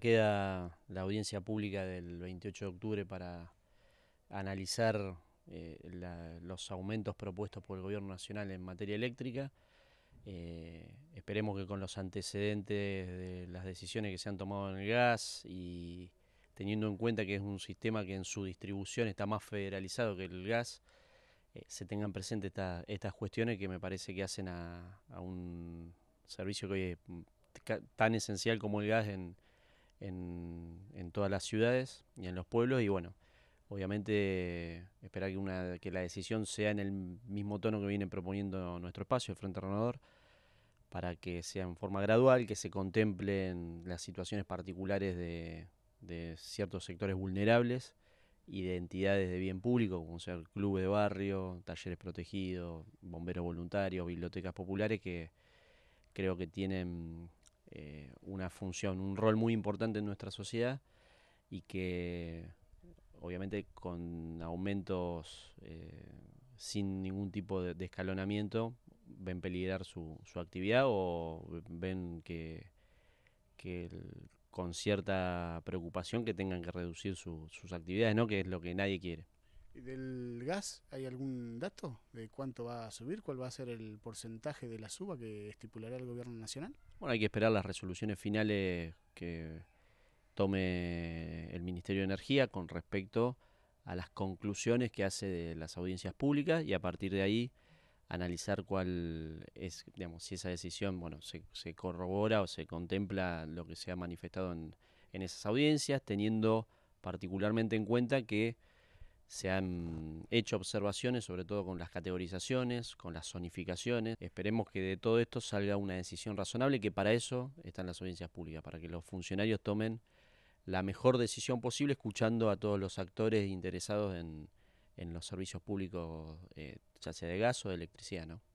Queda la audiencia pública del 28 de octubre para analizar eh, los aumentos propuestos por el Gobierno Nacional en materia eléctrica. Eh, esperemos que con los antecedentes de las decisiones que se han tomado en el gas y teniendo en cuenta que es un sistema que en su distribución está más federalizado que el gas, eh, se tengan presentes estas cuestiones que me parece que hacen a, a un servicio que hoy es tan esencial como el gas en, en, todas las ciudades y en los pueblos y bueno, obviamente esperar que, una, que la decisión sea en el mismo tono que viene proponiendo nuestro espacio, el Frente Renovador, para que sea en forma gradual, que se contemplen las situaciones particulares de, de ciertos sectores vulnerables y de entidades de bien público, como ser clubes de barrio, talleres protegidos, bomberos voluntarios, bibliotecas populares, que creo que tienen eh, una función, un rol muy importante en nuestra sociedad y que obviamente con aumentos eh, sin ningún tipo de, escalonamiento ven peligrar su, su actividad o ven que, con cierta preocupación que tengan que reducir sus actividades, ¿no? que es lo que nadie quiere del gas, ¿hay algún dato de cuánto va a subir? ¿Cuál va a ser el porcentaje de la suba que estipulará el gobierno nacional? Bueno, hay que esperar las resoluciones finales que tome el Ministerio de Energía con respecto a las conclusiones que hace de las audiencias públicas y a partir de ahí analizar cuál es, digamos, si esa decisión, bueno, se, se corrobora o se contempla lo que se ha manifestado en, en esas audiencias, teniendo particularmente en cuenta que se han hecho observaciones, sobre todo con las categorizaciones, con las zonificaciones. Esperemos que de todo esto salga una decisión razonable, que para eso están las audiencias públicas, para que los funcionarios tomen la mejor decisión posible, escuchando a todos los actores interesados en, en los servicios públicos, eh, ya sea de gas o de electricidad, ¿no?